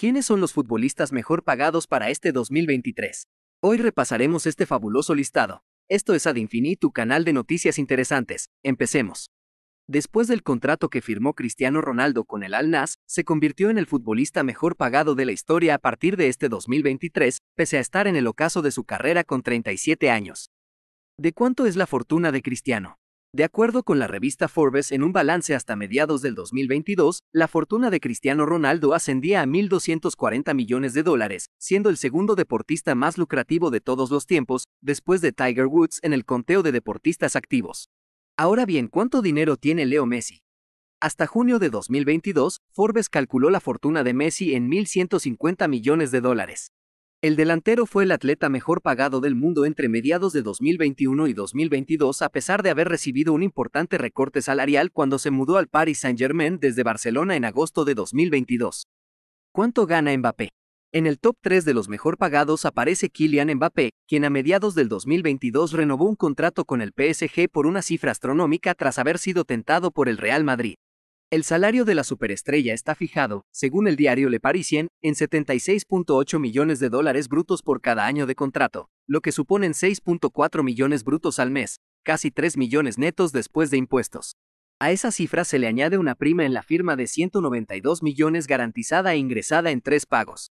¿Quiénes son los futbolistas mejor pagados para este 2023? Hoy repasaremos este fabuloso listado. Esto es Ad tu canal de noticias interesantes. Empecemos. Después del contrato que firmó Cristiano Ronaldo con el Al-Nas, se convirtió en el futbolista mejor pagado de la historia a partir de este 2023, pese a estar en el ocaso de su carrera con 37 años. ¿De cuánto es la fortuna de Cristiano? De acuerdo con la revista Forbes, en un balance hasta mediados del 2022, la fortuna de Cristiano Ronaldo ascendía a 1.240 millones de dólares, siendo el segundo deportista más lucrativo de todos los tiempos, después de Tiger Woods en el conteo de deportistas activos. Ahora bien, ¿cuánto dinero tiene Leo Messi? Hasta junio de 2022, Forbes calculó la fortuna de Messi en 1.150 millones de dólares. El delantero fue el atleta mejor pagado del mundo entre mediados de 2021 y 2022 a pesar de haber recibido un importante recorte salarial cuando se mudó al Paris Saint-Germain desde Barcelona en agosto de 2022. ¿Cuánto gana Mbappé? En el top 3 de los mejor pagados aparece Kylian Mbappé, quien a mediados del 2022 renovó un contrato con el PSG por una cifra astronómica tras haber sido tentado por el Real Madrid. El salario de la superestrella está fijado, según el diario Le Parisien, en 76.8 millones de dólares brutos por cada año de contrato, lo que suponen 6.4 millones brutos al mes, casi 3 millones netos después de impuestos. A esa cifra se le añade una prima en la firma de 192 millones garantizada e ingresada en tres pagos.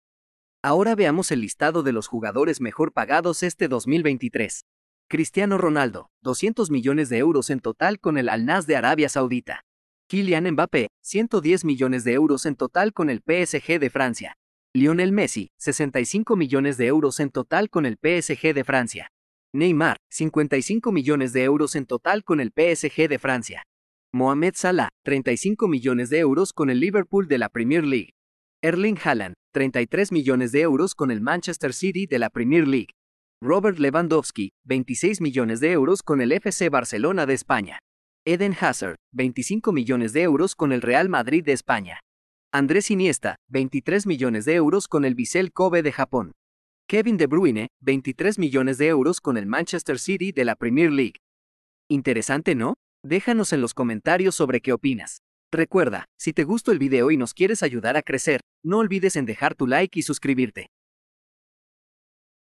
Ahora veamos el listado de los jugadores mejor pagados este 2023. Cristiano Ronaldo, 200 millones de euros en total con el al de Arabia Saudita. Kylian Mbappé, 110 millones de euros en total con el PSG de Francia. Lionel Messi, 65 millones de euros en total con el PSG de Francia. Neymar, 55 millones de euros en total con el PSG de Francia. Mohamed Salah, 35 millones de euros con el Liverpool de la Premier League. Erling Haaland, 33 millones de euros con el Manchester City de la Premier League. Robert Lewandowski, 26 millones de euros con el FC Barcelona de España. Eden Hazard, 25 millones de euros con el Real Madrid de España. Andrés Iniesta, 23 millones de euros con el Bissell Kobe de Japón. Kevin De Bruyne, 23 millones de euros con el Manchester City de la Premier League. Interesante, ¿no? Déjanos en los comentarios sobre qué opinas. Recuerda, si te gustó el video y nos quieres ayudar a crecer, no olvides en dejar tu like y suscribirte.